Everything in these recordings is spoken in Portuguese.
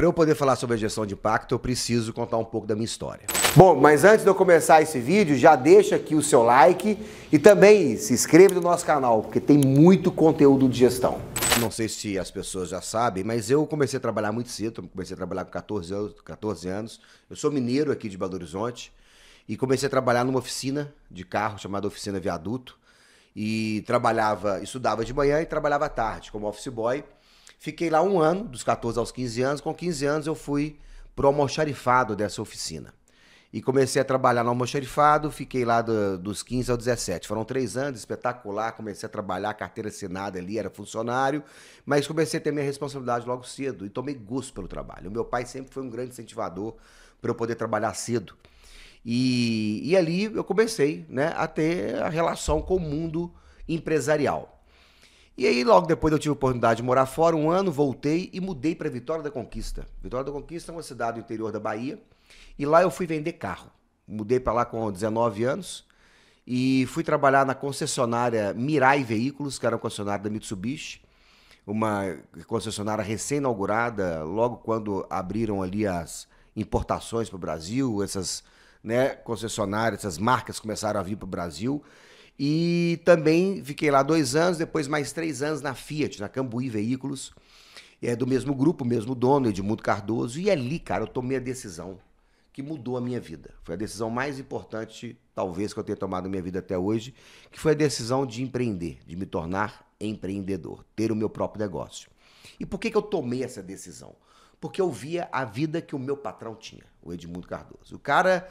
Para eu poder falar sobre a gestão de impacto, eu preciso contar um pouco da minha história. Bom, mas antes de eu começar esse vídeo, já deixa aqui o seu like e também se inscreve no nosso canal, porque tem muito conteúdo de gestão. Não sei se as pessoas já sabem, mas eu comecei a trabalhar muito cedo, comecei a trabalhar com 14 anos, 14 anos. Eu sou mineiro aqui de Belo Horizonte e comecei a trabalhar numa oficina de carro chamada Oficina Viaduto e trabalhava, estudava de manhã e trabalhava à tarde como office boy. Fiquei lá um ano, dos 14 aos 15 anos. Com 15 anos eu fui pro almoxarifado dessa oficina. E comecei a trabalhar no almoxarifado, fiquei lá do, dos 15 aos 17. Foram três anos, espetacular, comecei a trabalhar, carteira assinada ali, era funcionário, mas comecei a ter minha responsabilidade logo cedo e tomei gosto pelo trabalho. O meu pai sempre foi um grande incentivador para eu poder trabalhar cedo. E, e ali eu comecei né, a ter a relação com o mundo empresarial. E aí, logo depois, eu tive a oportunidade de morar fora um ano, voltei e mudei para Vitória da Conquista. Vitória da Conquista é uma cidade do interior da Bahia. E lá eu fui vender carro. Mudei para lá com 19 anos e fui trabalhar na concessionária Mirai Veículos, que era uma concessionária da Mitsubishi, uma concessionária recém-inaugurada, logo quando abriram ali as importações para o Brasil, essas né, concessionárias, essas marcas começaram a vir para o Brasil. E também fiquei lá dois anos, depois mais três anos na Fiat, na Cambuí Veículos. É do mesmo grupo, mesmo dono, Edmundo Cardoso. E ali, cara, eu tomei a decisão que mudou a minha vida. Foi a decisão mais importante, talvez, que eu tenha tomado na minha vida até hoje, que foi a decisão de empreender, de me tornar empreendedor, ter o meu próprio negócio. E por que, que eu tomei essa decisão? Porque eu via a vida que o meu patrão tinha, o Edmundo Cardoso. O cara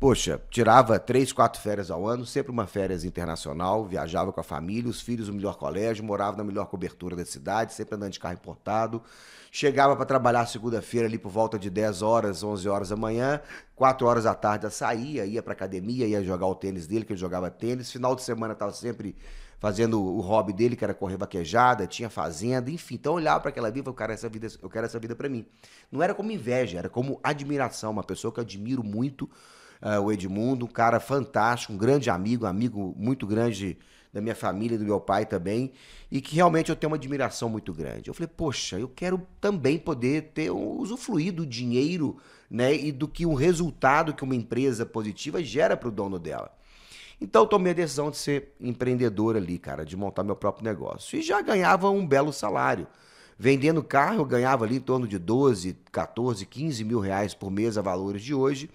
Poxa, tirava três, quatro férias ao ano, sempre uma férias internacional, viajava com a família, os filhos no melhor colégio, morava na melhor cobertura da cidade, sempre andando de carro importado. Chegava para trabalhar segunda-feira ali por volta de 10 horas, 11 horas da manhã, 4 horas da tarde saía, ia para academia, ia jogar o tênis dele, que ele jogava tênis. Final de semana estava sempre fazendo o hobby dele, que era correr vaquejada, tinha fazenda, enfim. Então eu olhava para aquela vida, eu quero essa vida, eu quero essa vida para mim. Não era como inveja, era como admiração, uma pessoa que eu admiro muito uh, o Edmundo, um cara fantástico, um grande amigo, um amigo muito grande da minha família, do meu pai também, e que realmente eu tenho uma admiração muito grande. Eu falei, poxa, eu quero também poder ter um, usufruir do dinheiro né, e do que um resultado que uma empresa positiva gera para o dono dela. Então eu tomei a decisão de ser empreendedor ali, cara, de montar meu próprio negócio. E já ganhava um belo salário. Vendendo carro, eu ganhava ali em torno de 12, 14, 15 mil reais por mês a valores de hoje.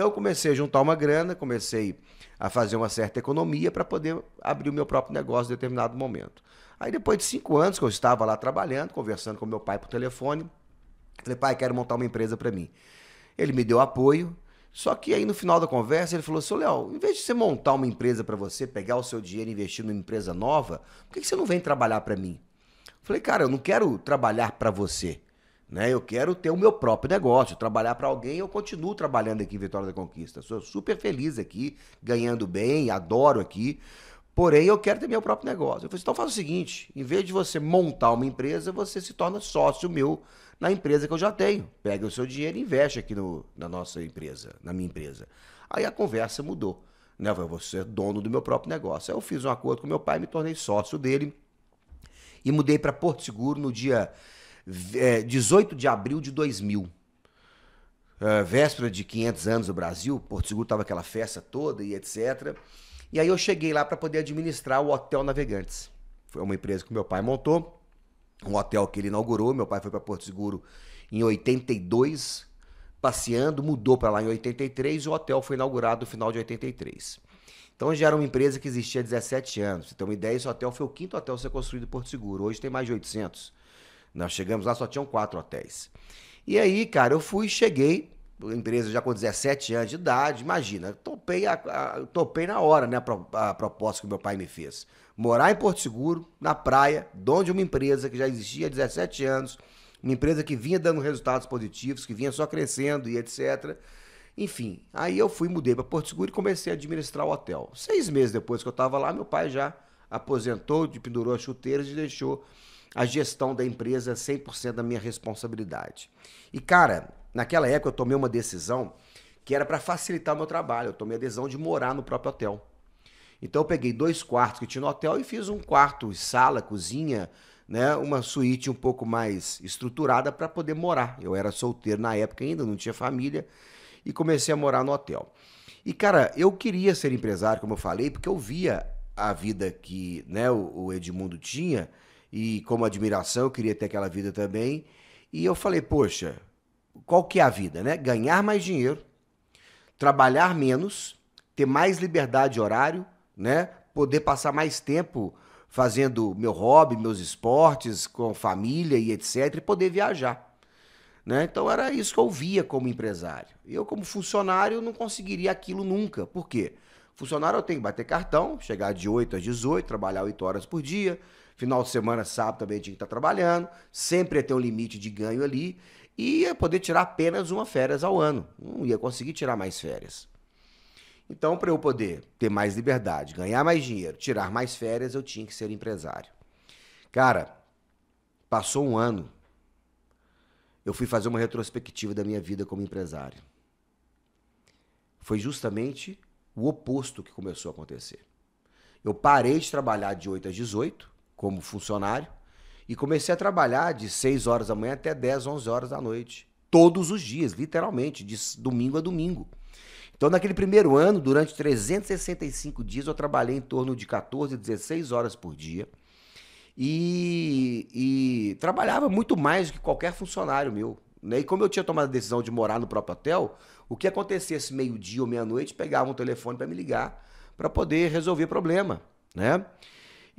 Então eu comecei a juntar uma grana, comecei a fazer uma certa economia para poder abrir o meu próprio negócio em determinado momento. Aí depois de cinco anos que eu estava lá trabalhando, conversando com meu pai por telefone, falei, pai, quero montar uma empresa para mim. Ele me deu apoio, só que aí no final da conversa ele falou: Seu Léo, em vez de você montar uma empresa para você, pegar o seu dinheiro e investir numa empresa nova, por que, que você não vem trabalhar para mim? Eu falei, cara, eu não quero trabalhar para você. Né? Eu quero ter o meu próprio negócio, trabalhar para alguém. Eu continuo trabalhando aqui em Vitória da Conquista. Sou super feliz aqui, ganhando bem, adoro aqui. Porém, eu quero ter meu próprio negócio. Eu falei, assim, então faz o seguinte: em vez de você montar uma empresa, você se torna sócio meu na empresa que eu já tenho. Pega o seu dinheiro e investe aqui no, na nossa empresa, na minha empresa. Aí a conversa mudou. Né? Eu falei, vou ser é dono do meu próprio negócio. Aí eu fiz um acordo com meu pai, me tornei sócio dele e mudei para Porto Seguro no dia é, 18 de abril de 2000. É, véspera de 500 anos do Brasil, Porto Seguro tava aquela festa toda e etc. E aí eu cheguei lá para poder administrar o Hotel Navegantes. Foi uma empresa que meu pai montou, um hotel que ele inaugurou. Meu pai foi para Porto Seguro em 82, passeando, mudou para lá em 83 e o hotel foi inaugurado no final de 83. Então já era uma empresa que existia há 17 anos. então em ter uma ideia, esse hotel foi o quinto hotel a ser construído em Porto Seguro. Hoje tem mais de 800. Nós chegamos lá, só tinham quatro hotéis. E aí, cara, eu fui, cheguei, empresa já com 17 anos de idade, imagina, topei, a, a, topei na hora né, a, a, proposta que meu pai me fez. Morar em Porto Seguro, na praia, dono de uma empresa que já existia há 17 anos, uma empresa que vinha dando resultados positivos, que vinha só crescendo e etc. Enfim, aí eu fui, mudei para Porto Seguro e comecei a administrar o hotel. Seis meses depois que eu estava lá, meu pai já aposentou, pendurou as chuteiras e deixou a gestão da empresa 100% é da minha responsabilidade. E cara, naquela época eu tomei uma decisão que era para facilitar o meu trabalho. Eu tomei a decisão de morar no próprio hotel. Então eu peguei dois quartos que tinha no hotel e fiz um quarto, sala, cozinha, né, uma suíte um pouco mais estruturada para poder morar. Eu era solteiro na época ainda, não tinha família e comecei a morar no hotel. E cara, eu queria ser empresário, como eu falei, porque eu via a vida que né, o Edmundo tinha e como admiração, eu queria ter aquela vida também. E eu falei, poxa, qual que é a vida, né? Ganhar mais dinheiro, trabalhar menos, ter mais liberdade de horário, né? Poder passar mais tempo fazendo meu hobby, meus esportes, com família e etc, e poder viajar. Né? Então era isso que eu via como empresário. Eu, como funcionário, não conseguiria aquilo nunca. Por quê? Funcionário eu tenho que bater cartão, chegar de 8 às 18, trabalhar 8 horas por dia, Final de semana, sábado também tinha que estar trabalhando, sempre ia ter um limite de ganho ali e ia poder tirar apenas uma férias ao ano. Não ia conseguir tirar mais férias. Então, para eu poder ter mais liberdade, ganhar mais dinheiro, tirar mais férias, eu tinha que ser empresário. Cara, passou um ano, eu fui fazer uma retrospectiva da minha vida como empresário. Foi justamente o oposto que começou a acontecer. Eu parei de trabalhar de 8 às 18 como funcionário e comecei a trabalhar de 6 horas da manhã até 10, 11 horas da noite. Todos os dias, literalmente, de domingo a domingo. Então, naquele primeiro ano, durante 365 dias, eu trabalhei em torno de 14, 16 horas por dia. E, e trabalhava muito mais do que qualquer funcionário meu. Né? E como eu tinha tomado a decisão de morar no próprio hotel, o que acontecia esse meio-dia ou meia-noite, pegava um telefone para me ligar para poder resolver problema. Né?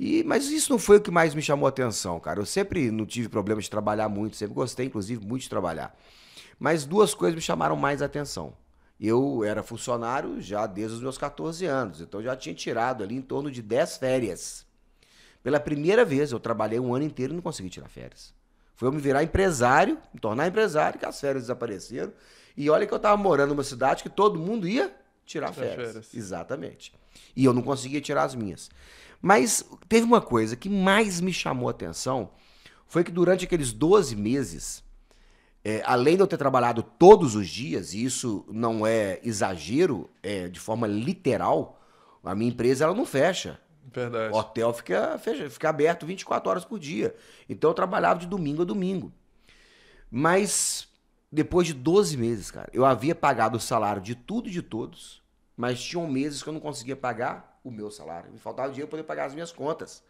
E, mas isso não foi o que mais me chamou a atenção, cara. Eu sempre não tive problema de trabalhar muito, sempre gostei, inclusive, muito de trabalhar. Mas duas coisas me chamaram mais a atenção. Eu era funcionário já desde os meus 14 anos, então já tinha tirado ali em torno de 10 férias. Pela primeira vez, eu trabalhei um ano inteiro e não consegui tirar férias. Foi eu me virar empresário, me tornar empresário, que as férias desapareceram. E olha que eu estava morando numa cidade que todo mundo ia tirar férias. férias. Exatamente. E eu não conseguia tirar as minhas. Mas teve uma coisa que mais me chamou a atenção, foi que durante aqueles 12 meses, é, além de eu ter trabalhado todos os dias, e isso não é exagero, é, de forma literal, a minha empresa ela não fecha. Verdade. O hotel fica, fecha, fica aberto 24 horas por dia. Então eu trabalhava de domingo a domingo. Mas depois de 12 meses, cara. Eu havia pagado o salário de tudo e de todos, mas tinham meses que eu não conseguia pagar o meu salário. Me faltava dinheiro para poder pagar as minhas contas.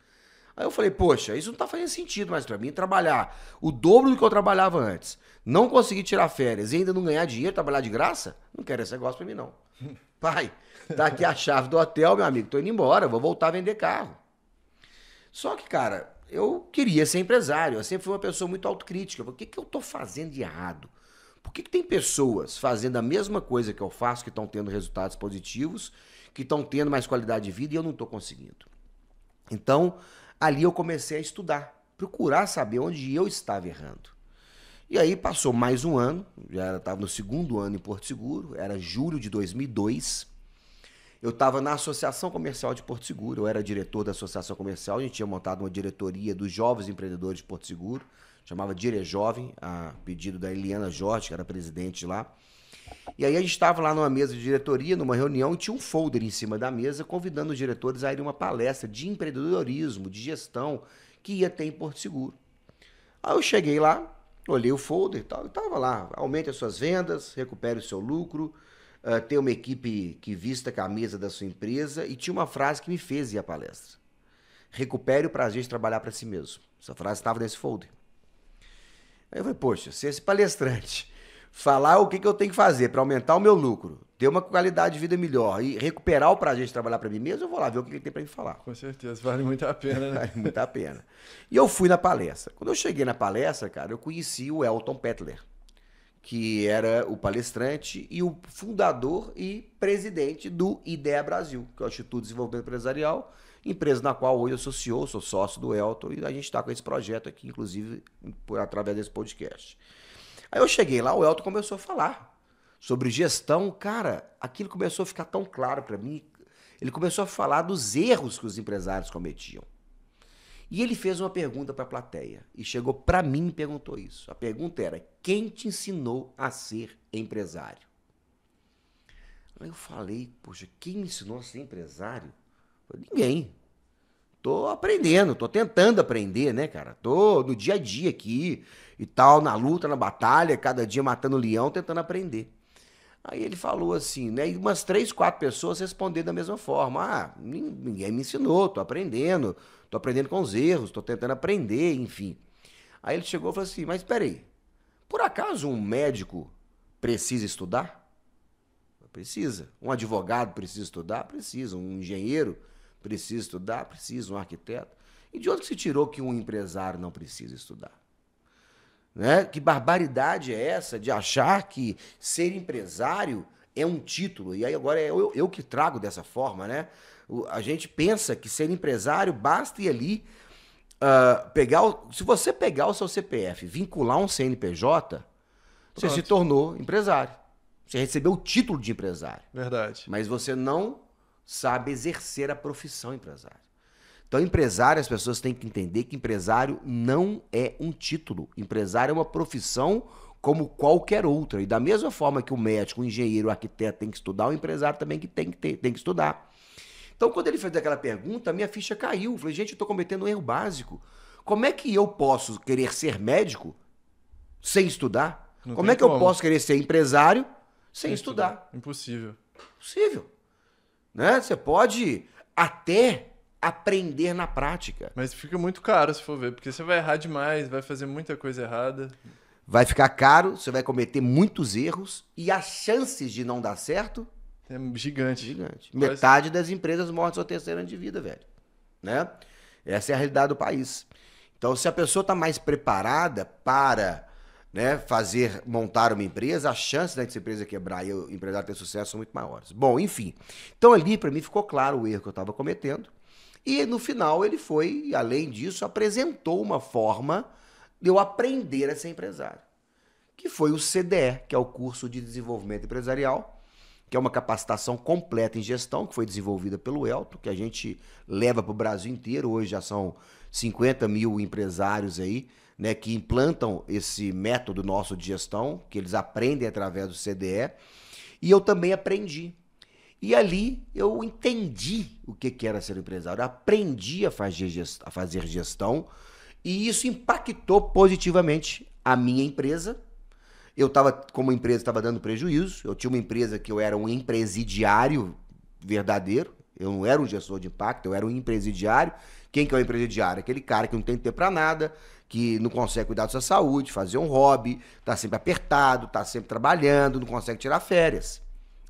Aí eu falei, poxa, isso não tá fazendo sentido mais para mim trabalhar o dobro do que eu trabalhava antes. Não conseguir tirar férias e ainda não ganhar dinheiro, trabalhar de graça? Não quero esse negócio para mim, não. Pai, tá aqui a chave do hotel, meu amigo, tô indo embora, vou voltar a vender carro. Só que, cara, eu queria ser empresário, eu sempre fui uma pessoa muito autocrítica. O que, que eu tô fazendo de errado? Por que, que tem pessoas fazendo a mesma coisa que eu faço, que estão tendo resultados positivos, que estão tendo mais qualidade de vida e eu não estou conseguindo? Então, ali eu comecei a estudar, procurar saber onde eu estava errando. E aí passou mais um ano, já estava no segundo ano em Porto Seguro, era julho de 2002. Eu estava na Associação Comercial de Porto Seguro, eu era diretor da Associação Comercial, a gente tinha montado uma diretoria dos jovens empreendedores de Porto Seguro, chamava Dire Jovem, a pedido da Eliana Jorge, que era presidente lá. E aí a gente estava lá numa mesa de diretoria, numa reunião, e tinha um folder em cima da mesa convidando os diretores a ir uma palestra de empreendedorismo, de gestão, que ia ter em Porto Seguro. Aí eu cheguei lá, olhei o folder e tal, e tava lá, aumente as suas vendas, recupere o seu lucro, ah, ter uma equipe que vista a camisa da sua empresa. E tinha uma frase que me fez ir à palestra: recupere o prazer de trabalhar para si mesmo. Essa frase estava nesse folder. Aí eu falei, poxa, se esse palestrante falar o que, que eu tenho que fazer para aumentar o meu lucro, ter uma qualidade de vida melhor e recuperar o prazer de trabalhar para mim mesmo, eu vou lá ver o que ele tem para me falar. Com certeza, vale muito a pena, né? vale muito a pena. E eu fui na palestra. Quando eu cheguei na palestra, cara, eu conheci o Elton Petler que era o palestrante e o fundador e presidente do IDEA Brasil, que é o Instituto de Desenvolvimento Empresarial, empresa na qual hoje eu sou CEO, sou sócio do Elton, e a gente está com esse projeto aqui, inclusive através desse podcast. Aí eu cheguei lá, o Elton começou a falar sobre gestão. Cara, aquilo começou a ficar tão claro para mim. Ele começou a falar dos erros que os empresários cometiam. E ele fez uma pergunta para a plateia e chegou para mim e perguntou isso. A pergunta era: quem te ensinou a ser empresário? Aí eu falei: poxa, quem me ensinou a ser empresário? Falei, Ninguém. Tô aprendendo, tô tentando aprender, né, cara? Tô no dia a dia aqui e tal, na luta, na batalha, cada dia matando o leão, tentando aprender. Aí ele falou assim, né? E umas três, quatro pessoas responderam da mesma forma. Ah, ninguém me ensinou, tô aprendendo, tô aprendendo com os erros, tô tentando aprender, enfim. Aí ele chegou e falou assim, mas peraí, por acaso um médico precisa estudar? Precisa. Um advogado precisa estudar? Precisa. Um engenheiro precisa estudar? Precisa. Um arquiteto? E de onde se tirou que um empresário não precisa estudar? Né? Que barbaridade é essa de achar que ser empresário é um título? E aí agora é eu, eu que trago dessa forma, né? O, a gente pensa que ser empresário basta ir ali uh, pegar. O, se você pegar o seu CPF, vincular um CNPJ, Pronto. você se tornou empresário. Você recebeu o título de empresário. Verdade. Mas você não sabe exercer a profissão empresário. Então, empresário, as pessoas têm que entender que empresário não é um título. Empresário é uma profissão como qualquer outra. E da mesma forma que o médico, o engenheiro, o arquiteto tem que estudar, o empresário também que tem que, ter, tem que estudar. Então, quando ele fez aquela pergunta, a minha ficha caiu. Eu falei, gente, eu estou cometendo um erro básico. Como é que eu posso querer ser médico sem estudar? Não como é que como. eu posso querer ser empresário sem, sem estudar? estudar? Impossível. Impossível. Né? Você pode até aprender na prática. Mas fica muito caro se for ver, porque você vai errar demais, vai fazer muita coisa errada. Vai ficar caro, você vai cometer muitos erros e as chances de não dar certo é gigante. Gigante. Parece... Metade das empresas morrem ao terceiro ano de vida, velho. Né? Essa é a realidade do país. Então, se a pessoa está mais preparada para né, fazer, montar uma empresa, a chance dessa empresa quebrar e o empresário ter sucesso são muito maiores. Bom, enfim. Então, ali, para mim, ficou claro o erro que eu estava cometendo. E no final ele foi, além disso, apresentou uma forma de eu aprender a ser empresário, que foi o CDE, que é o curso de desenvolvimento empresarial, que é uma capacitação completa em gestão, que foi desenvolvida pelo Elton, que a gente leva para o Brasil inteiro. Hoje já são 50 mil empresários aí, né, que implantam esse método nosso de gestão, que eles aprendem através do CDE. E eu também aprendi e ali eu entendi o que, era ser empresário, aprendi a fazer, a fazer gestão e isso impactou positivamente a minha empresa. Eu estava, como empresa, estava dando prejuízo. Eu tinha uma empresa que eu era um empresidiário verdadeiro. Eu não era um gestor de impacto, eu era um empresidiário. Quem que é um empresidiário? Aquele cara que não tem tempo para nada, que não consegue cuidar da sua saúde, fazer um hobby, está sempre apertado, está sempre trabalhando, não consegue tirar férias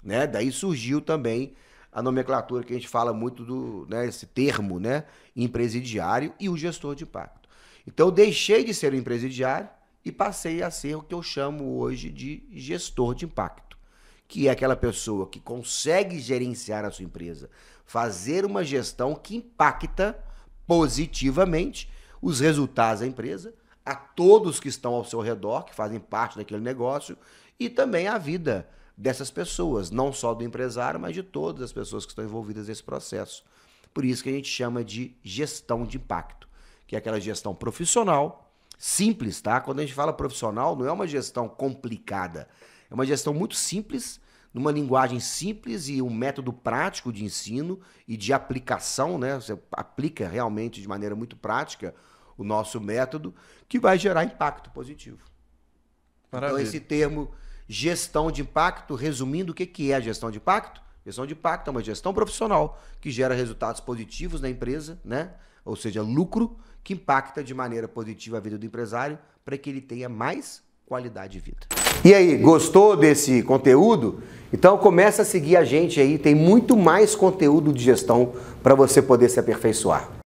né? Daí surgiu também a nomenclatura que a gente fala muito do, né, esse termo, né, empresidiário e o gestor de impacto. Então eu deixei de ser um empresidiário e passei a ser o que eu chamo hoje de gestor de impacto, que é aquela pessoa que consegue gerenciar a sua empresa, fazer uma gestão que impacta positivamente os resultados da empresa, a todos que estão ao seu redor, que fazem parte daquele negócio e também a vida dessas pessoas, não só do empresário, mas de todas as pessoas que estão envolvidas nesse processo. Por isso que a gente chama de gestão de impacto, que é aquela gestão profissional, simples, tá? Quando a gente fala profissional, não é uma gestão complicada, é uma gestão muito simples, numa linguagem simples e um método prático de ensino e de aplicação, né? Você aplica realmente de maneira muito prática o nosso método, que vai gerar impacto positivo. Então, Maravilha. Então, esse termo gestão de impacto, resumindo o que, que é a gestão de impacto? Gestão de impacto é uma gestão profissional que gera resultados positivos na empresa, né? ou seja, lucro que impacta de maneira positiva a vida do empresário para que ele tenha mais qualidade de vida. E aí, gostou desse conteúdo? Então começa a seguir a gente aí, tem muito mais conteúdo de gestão para você poder se aperfeiçoar.